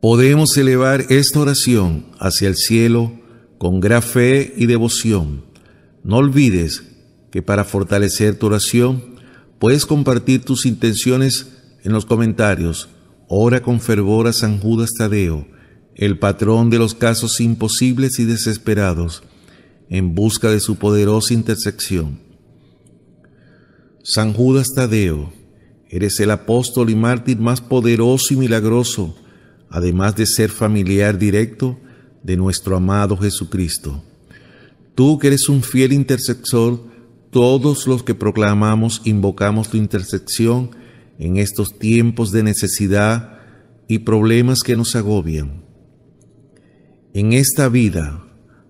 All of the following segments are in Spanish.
podemos elevar esta oración hacia el cielo con gran fe y devoción. No olvides que para fortalecer tu oración puedes compartir tus intenciones en los comentarios. Ora con fervor a San Judas Tadeo, el patrón de los casos imposibles y desesperados, en busca de su poderosa intersección. San Judas Tadeo, eres el apóstol y mártir más poderoso y milagroso además de ser familiar directo de nuestro amado Jesucristo. Tú que eres un fiel intercesor, todos los que proclamamos invocamos tu intercesión en estos tiempos de necesidad y problemas que nos agobian. En esta vida,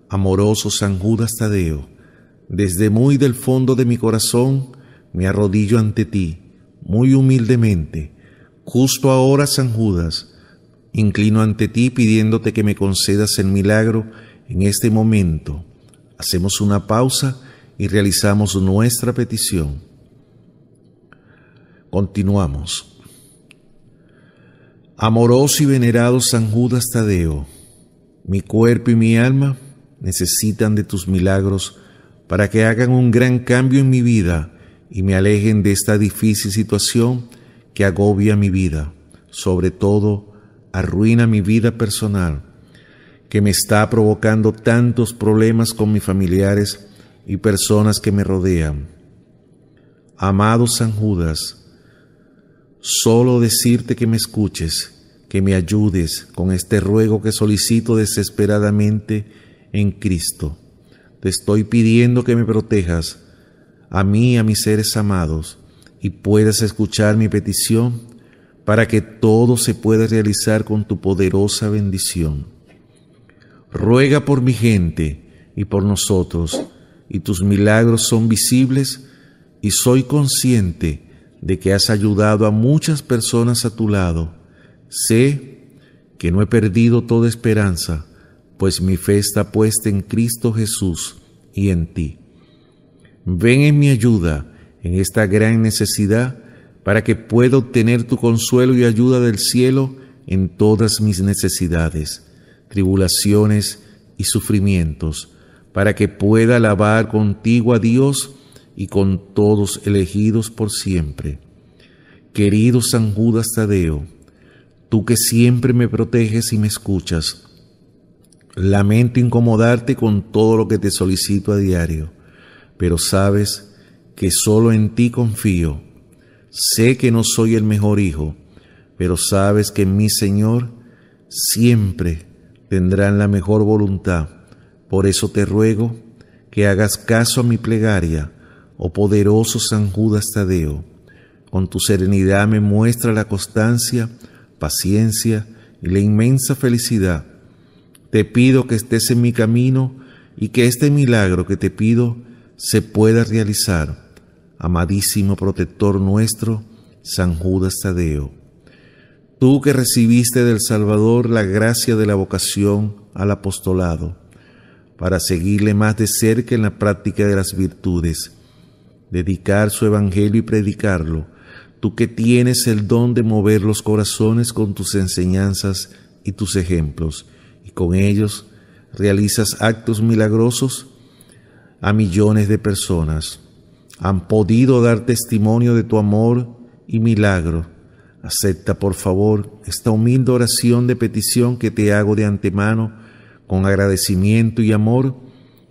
amoroso San Judas Tadeo, desde muy del fondo de mi corazón me arrodillo ante ti, muy humildemente. Justo ahora, San Judas, Inclino ante ti pidiéndote que me concedas el milagro en este momento. Hacemos una pausa y realizamos nuestra petición. Continuamos. Amoroso y venerado San Judas Tadeo, mi cuerpo y mi alma necesitan de tus milagros para que hagan un gran cambio en mi vida y me alejen de esta difícil situación que agobia mi vida, sobre todo arruina mi vida personal, que me está provocando tantos problemas con mis familiares y personas que me rodean. Amado San Judas, solo decirte que me escuches, que me ayudes con este ruego que solicito desesperadamente en Cristo. Te estoy pidiendo que me protejas a mí y a mis seres amados y puedas escuchar mi petición para que todo se pueda realizar con tu poderosa bendición. Ruega por mi gente y por nosotros, y tus milagros son visibles y soy consciente de que has ayudado a muchas personas a tu lado. Sé que no he perdido toda esperanza, pues mi fe está puesta en Cristo Jesús y en ti. Ven en mi ayuda en esta gran necesidad para que pueda obtener tu consuelo y ayuda del cielo en todas mis necesidades, tribulaciones y sufrimientos, para que pueda alabar contigo a Dios y con todos elegidos por siempre. Querido San Judas Tadeo, tú que siempre me proteges y me escuchas, lamento incomodarte con todo lo que te solicito a diario, pero sabes que solo en ti confío Sé que no soy el mejor hijo, pero sabes que mi Señor siempre tendrán la mejor voluntad. Por eso te ruego que hagas caso a mi plegaria, oh poderoso San Judas Tadeo. Con tu serenidad me muestra la constancia, paciencia y la inmensa felicidad. Te pido que estés en mi camino y que este milagro que te pido se pueda realizar amadísimo protector nuestro, San Judas Tadeo. Tú que recibiste del Salvador la gracia de la vocación al apostolado, para seguirle más de cerca en la práctica de las virtudes, dedicar su evangelio y predicarlo, tú que tienes el don de mover los corazones con tus enseñanzas y tus ejemplos, y con ellos realizas actos milagrosos a millones de personas han podido dar testimonio de tu amor y milagro. Acepta, por favor, esta humilde oración de petición que te hago de antemano, con agradecimiento y amor,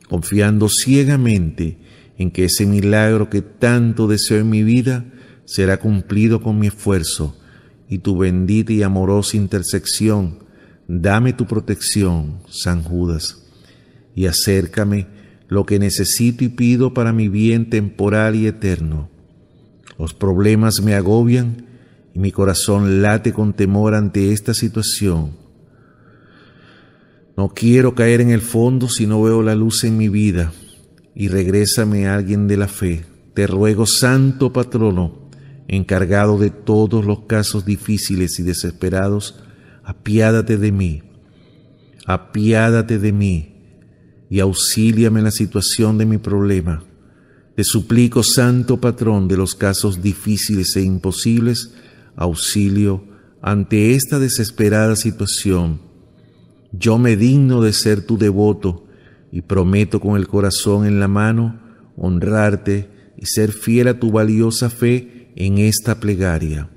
confiando ciegamente en que ese milagro que tanto deseo en mi vida será cumplido con mi esfuerzo y tu bendita y amorosa intersección. Dame tu protección, San Judas, y acércame lo que necesito y pido para mi bien temporal y eterno. Los problemas me agobian y mi corazón late con temor ante esta situación. No quiero caer en el fondo si no veo la luz en mi vida. Y regrésame a alguien de la fe. Te ruego, Santo Patrono, encargado de todos los casos difíciles y desesperados, apiádate de mí. Apiádate de mí y auxíliame en la situación de mi problema. Te suplico, Santo Patrón de los casos difíciles e imposibles, auxilio ante esta desesperada situación. Yo me digno de ser tu devoto y prometo con el corazón en la mano honrarte y ser fiel a tu valiosa fe en esta plegaria.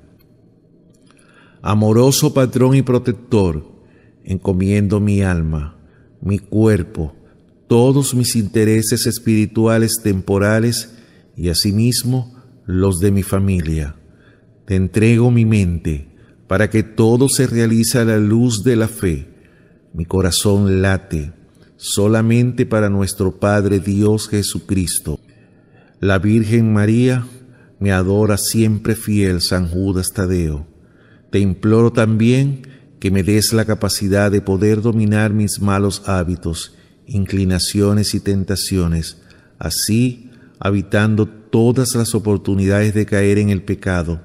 Amoroso patrón y protector, encomiendo mi alma, mi cuerpo, todos mis intereses espirituales temporales y asimismo los de mi familia. Te entrego mi mente para que todo se realice a la luz de la fe. Mi corazón late solamente para nuestro Padre Dios Jesucristo. La Virgen María me adora siempre fiel, San Judas Tadeo. Te imploro también que me des la capacidad de poder dominar mis malos hábitos inclinaciones y tentaciones, así habitando todas las oportunidades de caer en el pecado.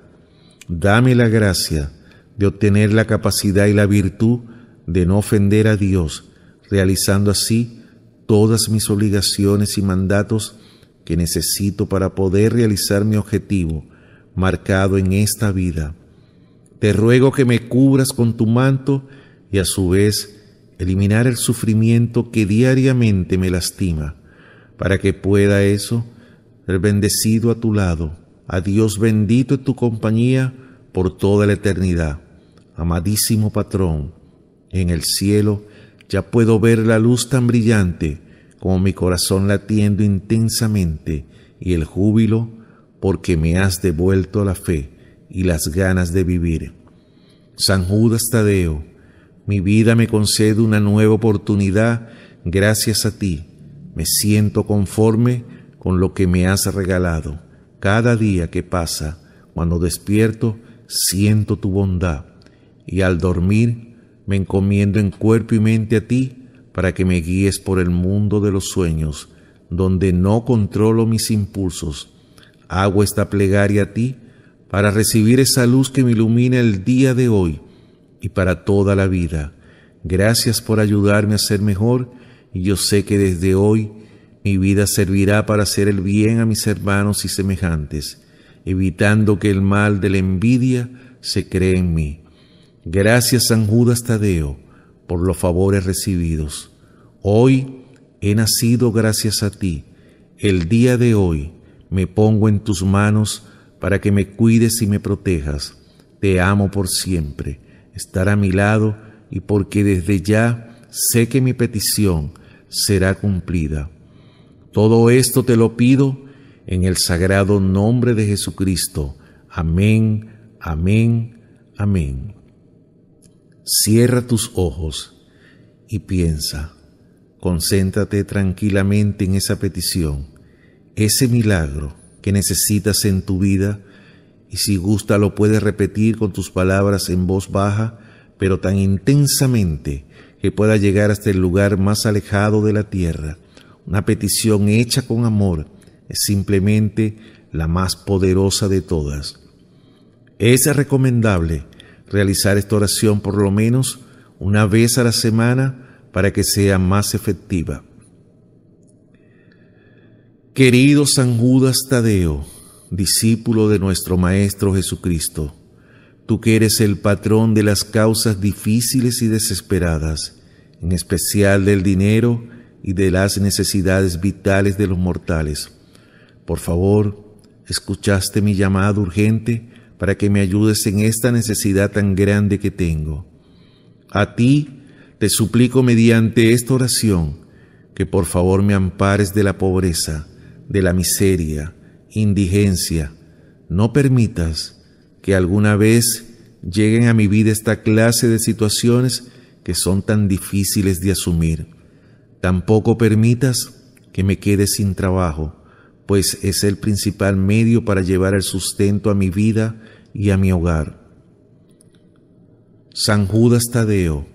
Dame la gracia de obtener la capacidad y la virtud de no ofender a Dios, realizando así todas mis obligaciones y mandatos que necesito para poder realizar mi objetivo marcado en esta vida. Te ruego que me cubras con tu manto y a su vez eliminar el sufrimiento que diariamente me lastima, para que pueda eso, ser bendecido a tu lado, a Dios bendito en tu compañía por toda la eternidad. Amadísimo patrón, en el cielo ya puedo ver la luz tan brillante como mi corazón latiendo intensamente y el júbilo porque me has devuelto la fe y las ganas de vivir. San Judas Tadeo, mi vida me concede una nueva oportunidad gracias a ti. Me siento conforme con lo que me has regalado. Cada día que pasa, cuando despierto, siento tu bondad. Y al dormir, me encomiendo en cuerpo y mente a ti para que me guíes por el mundo de los sueños, donde no controlo mis impulsos. Hago esta plegaria a ti para recibir esa luz que me ilumina el día de hoy y para toda la vida. Gracias por ayudarme a ser mejor y yo sé que desde hoy mi vida servirá para hacer el bien a mis hermanos y semejantes, evitando que el mal de la envidia se cree en mí. Gracias San Judas Tadeo por los favores recibidos. Hoy he nacido gracias a ti. El día de hoy me pongo en tus manos para que me cuides y me protejas. Te amo por siempre estar a mi lado y porque desde ya sé que mi petición será cumplida. Todo esto te lo pido en el sagrado nombre de Jesucristo. Amén, amén, amén. Cierra tus ojos y piensa. Concéntrate tranquilamente en esa petición, ese milagro que necesitas en tu vida y si gusta lo puedes repetir con tus palabras en voz baja, pero tan intensamente que pueda llegar hasta el lugar más alejado de la tierra. Una petición hecha con amor es simplemente la más poderosa de todas. Es recomendable realizar esta oración por lo menos una vez a la semana para que sea más efectiva. Querido San Tadeo, discípulo de nuestro Maestro Jesucristo, tú que eres el patrón de las causas difíciles y desesperadas, en especial del dinero y de las necesidades vitales de los mortales. Por favor, escuchaste mi llamado urgente para que me ayudes en esta necesidad tan grande que tengo. A ti te suplico mediante esta oración que por favor me ampares de la pobreza, de la miseria, indigencia. No permitas que alguna vez lleguen a mi vida esta clase de situaciones que son tan difíciles de asumir. Tampoco permitas que me quede sin trabajo, pues es el principal medio para llevar el sustento a mi vida y a mi hogar. San Judas Tadeo,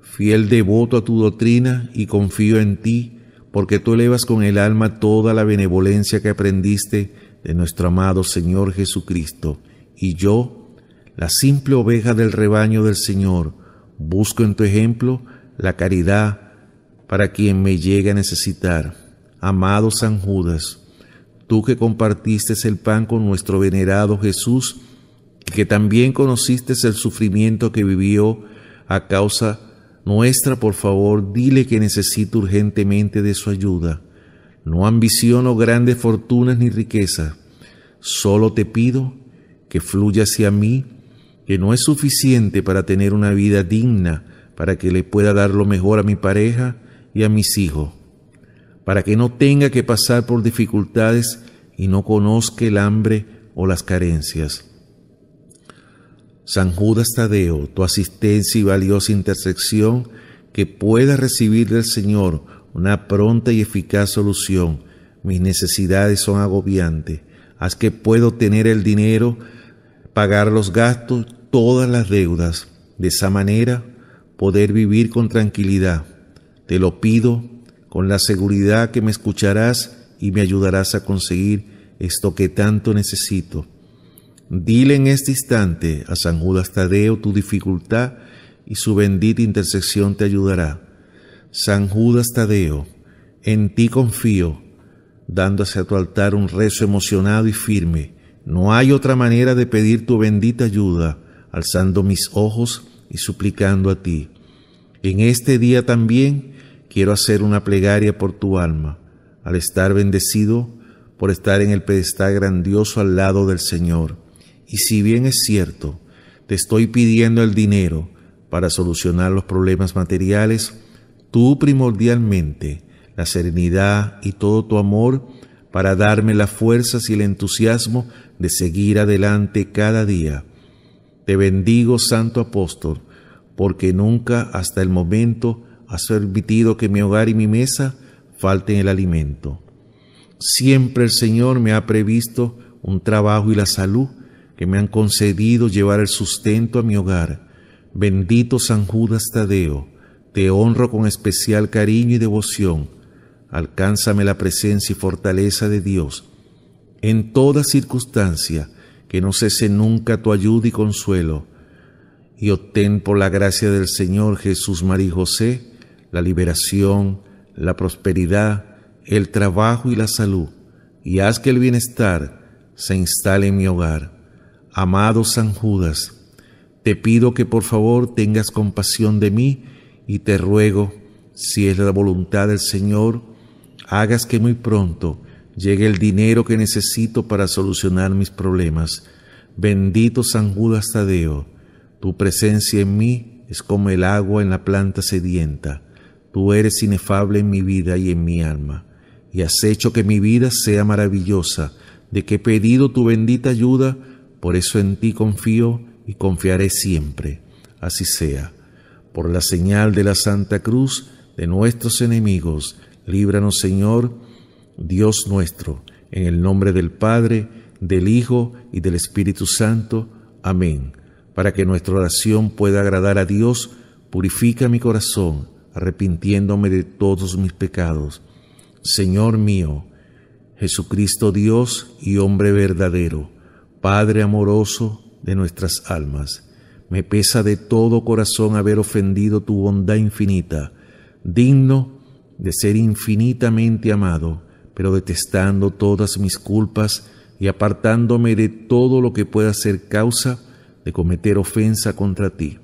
fiel devoto a tu doctrina y confío en ti, porque tú elevas con el alma toda la benevolencia que aprendiste de nuestro amado Señor Jesucristo, y yo, la simple oveja del rebaño del Señor, busco en tu ejemplo la caridad para quien me llegue a necesitar. Amado San Judas, tú que compartiste el pan con nuestro venerado Jesús, y que también conociste el sufrimiento que vivió a causa de nuestra, por favor, dile que necesito urgentemente de su ayuda. No ambiciono grandes fortunas ni riquezas. Solo te pido que fluya hacia mí, que no es suficiente para tener una vida digna, para que le pueda dar lo mejor a mi pareja y a mis hijos, para que no tenga que pasar por dificultades y no conozca el hambre o las carencias. San Judas Tadeo, tu asistencia y valiosa intersección, que pueda recibir del Señor una pronta y eficaz solución. Mis necesidades son agobiantes. Haz que puedo tener el dinero, pagar los gastos, todas las deudas. De esa manera, poder vivir con tranquilidad. Te lo pido con la seguridad que me escucharás y me ayudarás a conseguir esto que tanto necesito. Dile en este instante a San Judas Tadeo tu dificultad y su bendita intercesión te ayudará. San Judas Tadeo, en ti confío, dándose a tu altar un rezo emocionado y firme. No hay otra manera de pedir tu bendita ayuda, alzando mis ojos y suplicando a ti. En este día también quiero hacer una plegaria por tu alma, al estar bendecido por estar en el pedestal grandioso al lado del Señor y si bien es cierto, te estoy pidiendo el dinero para solucionar los problemas materiales, tú primordialmente la serenidad y todo tu amor para darme las fuerzas y el entusiasmo de seguir adelante cada día. Te bendigo, Santo Apóstol, porque nunca hasta el momento has permitido que mi hogar y mi mesa falten el alimento. Siempre el Señor me ha previsto un trabajo y la salud que me han concedido llevar el sustento a mi hogar. Bendito San Judas Tadeo, te honro con especial cariño y devoción. Alcánzame la presencia y fortaleza de Dios. En toda circunstancia, que no cese nunca tu ayuda y consuelo. Y obtén por la gracia del Señor Jesús, María José, la liberación, la prosperidad, el trabajo y la salud, y haz que el bienestar se instale en mi hogar Amado San Judas, te pido que por favor tengas compasión de mí y te ruego, si es la voluntad del Señor, hagas que muy pronto llegue el dinero que necesito para solucionar mis problemas. Bendito San Judas Tadeo, tu presencia en mí es como el agua en la planta sedienta. Tú eres inefable en mi vida y en mi alma, y has hecho que mi vida sea maravillosa, de que he pedido tu bendita ayuda por eso en ti confío y confiaré siempre. Así sea. Por la señal de la Santa Cruz de nuestros enemigos, líbranos Señor, Dios nuestro, en el nombre del Padre, del Hijo y del Espíritu Santo. Amén. Para que nuestra oración pueda agradar a Dios, purifica mi corazón, arrepintiéndome de todos mis pecados. Señor mío, Jesucristo Dios y hombre verdadero, Padre amoroso de nuestras almas, me pesa de todo corazón haber ofendido tu bondad infinita, digno de ser infinitamente amado, pero detestando todas mis culpas y apartándome de todo lo que pueda ser causa de cometer ofensa contra ti.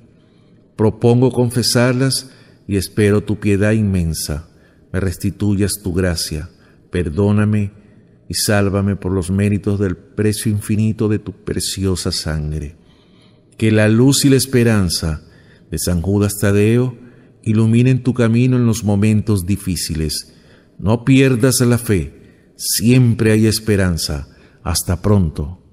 Propongo confesarlas y espero tu piedad inmensa. Me restituyas tu gracia, perdóname y sálvame por los méritos del precio infinito de tu preciosa sangre. Que la luz y la esperanza de San Judas Tadeo iluminen tu camino en los momentos difíciles. No pierdas la fe, siempre hay esperanza. Hasta pronto.